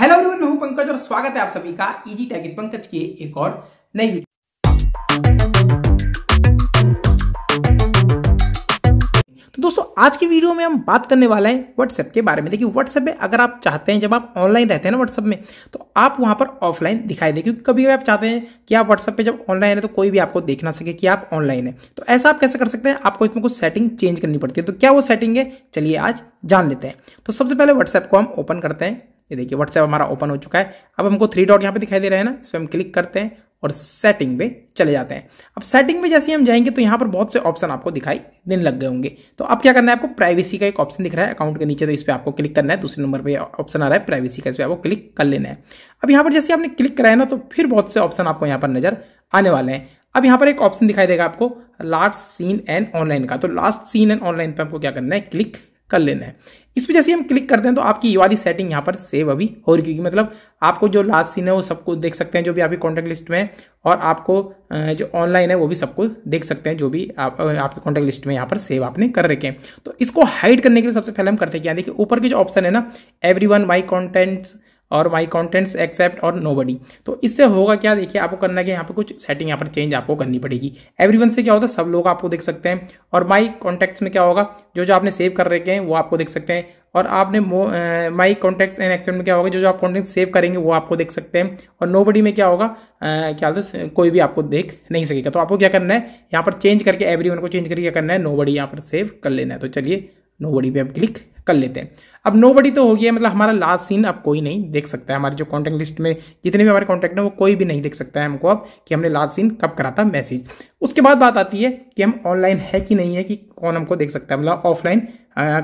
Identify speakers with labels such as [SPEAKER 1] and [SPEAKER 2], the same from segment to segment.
[SPEAKER 1] hello everyone मैं हूं पंकज और स्वागत है आप सभी का इजी टैग पंकज के एक और नई तो दोस्तों आज की वीडियो में हम बात करने वाले हैं व्हाट्सएप के बारे में देखिए व्हाट्सएप में अगर आप चाहते हैं जब आप ऑनलाइन रहते हैं ना व्हाट्सएप में तो आप वहां पर ऑफलाइन दिखाई दे क्योंकि कभी आप चाहते हैं कि आप व्हाट्सएप पे जब ऑनलाइन है तो कोई भी आपको देख ना सके कि आप ऑनलाइन है तो ऐसा आप कैसे कर सकते हैं आपको इसमें कुछ सेटिंग चेंज करनी पड़ती है तो क्या वो सेटिंग है चलिए आज जान लेते हैं तो सबसे पहले व्हाट्सएप को हम ओपन करते हैं ये देखिए व्हाट्सएप हमारा ओपन हो चुका है अब हमको थ्री डॉट यहाँ पे दिखाई दे रहा है ना इस पर हम क्लिक करते हैं और सेटिंग में चले जाते हैं अब सेटिंग में जैसे ही हम जाएंगे तो यहाँ पर बहुत से ऑप्शन आपको दिखाई देने लग गए होंगे तो अब क्या करना है आपको प्राइवेसी का एक ऑप्शन दिख रहा है अकाउंट के नीचे तो इस पर आपको क्लिक करना है दूसरे नंबर पर ऑप्शन आ रहा है प्राइवेसी का इस पर आपको क्लिक कर लेना है अब यहाँ पर जैसे आपने क्लिक कराया ना तो फिर बहुत से ऑप्शन आपको यहाँ पर नजर आने वाले हैं अब यहाँ पर एक ऑप्शन दिखाई देगा आपको लास्ट सीन एंड ऑनलाइन का तो लास्ट सीन एंड ऑनलाइन पर आपको क्या करना है क्लिक कर लेना है इस वजह से हम क्लिक करते हैं तो आपकी ये वाली सेटिंग यहाँ पर सेव अभी हो रही क्योंकि मतलब आपको जो लास्ट सीन है वो सबको देख सकते हैं जो भी आपकी कॉन्टैक्ट लिस्ट में और आपको जो ऑनलाइन है वो भी सबको देख सकते हैं जो भी आप आपके कॉन्टैक्ट लिस्ट में यहाँ पर सेव आपने कर रखे हैं तो इसको हाइड करने के लिए सबसे पहले हम करते हैं क्या देखिए ऊपर के जो ऑप्शन है ना एवरी वन माई कॉन्टेंट्स और माई कॉन्टेंट्स एक्सेप्ट और नो तो इससे होगा क्या देखिए आपको करना है यहाँ पे कुछ सेटिंग यहाँ पर चेंज आपको करनी पड़ेगी एवरीवन से क्या होता है सब लोग आपको देख सकते हैं और माई कॉन्टेक्ट्स में क्या होगा जो जो आपने सेव कर रखे हैं वो आपको देख सकते हैं और आपने माई कॉन्टेक्ट्स एंड एक्सेप्ट में क्या होगा जो जो आप कॉन्टैक्ट सेव करेंगे वो आपको देख सकते हैं और नो में क्या होगा क्या होता है कोई भी आपको देख नहीं सकेगा तो आपको क्या करना है यहाँ पर चेंज करके एवरी को चेंज करके क्या करना है नो बडी यहाँ पर सेव कर लेना है तो चलिए नो बडी पे हम क्लिक कर लेते हैं अब नो बडी तो हो गया मतलब हमारा लास्ट सीन अब कोई नहीं देख सकता है हमारे जो कॉन्टैक्ट लिस्ट में जितने भी हमारे कॉन्टैक्ट हैं वो कोई भी नहीं देख सकता है हमको अब कि हमने लास्ट सीन कब करा था मैसेज उसके बाद बात आती है कि हम ऑनलाइन है कि नहीं है कि कौन हमको देख सकता है मतलब ऑफलाइन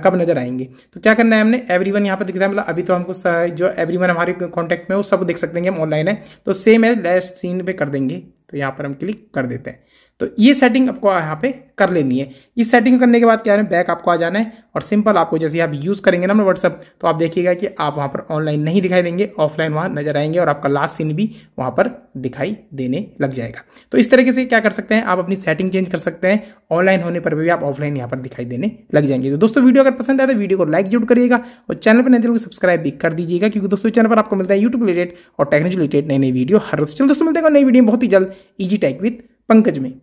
[SPEAKER 1] कब नजर आएंगे तो क्या करना है हमने एवरी वन यहाँ पर दिख रहा है मतलब अभी तो हमको जो एवरी वन हमारे कॉन्टैक्ट में वो सब देख सकते हैं हम ऑनलाइन है तो सेम है लास्ट सीन पर कर देंगे तो यहाँ पर हम क्लिक कर देते हैं तो ये सेटिंग आपको यहाँ पे कर लेनी है इस सेटिंग करने के बाद क्या है बैक आपको आ जाना है और सिंपल आपको जैसे आप यूज़ करेंगे ना व्हाट्सअप तो आप देखिएगा कि आप वहाँ पर ऑनलाइन नहीं दिखाई देंगे ऑफलाइन वहाँ नजर आएंगे और आपका लास्ट सीन भी वहाँ पर दिखाई देने लग जाएगा तो इस तरीके से क्या कर सकते हैं आप अपनी सेटिंग चेंज कर सकते हैं ऑनलाइन होने पर भी आप ऑफलाइन यहाँ पर दिखाई देने लग जाएंगे तो दोस्तों वीडियो अगर पसंद आए तो वीडियो को लाइक जरूर करिएगा और चैनल पर नहीं सब्सक्राइब भी कर दीजिएगा क्योंकि दोस्तों चैनल पर आपको मिलता है यूट्यूब रिलेटेड और टेक्नोलॉजी रिलेटेड नई नई वीडियो हर रोज चलो दोस्तों मिलते हैं नई वीडियो बहुत ही जल्द ईजी टेक विथ पंकज में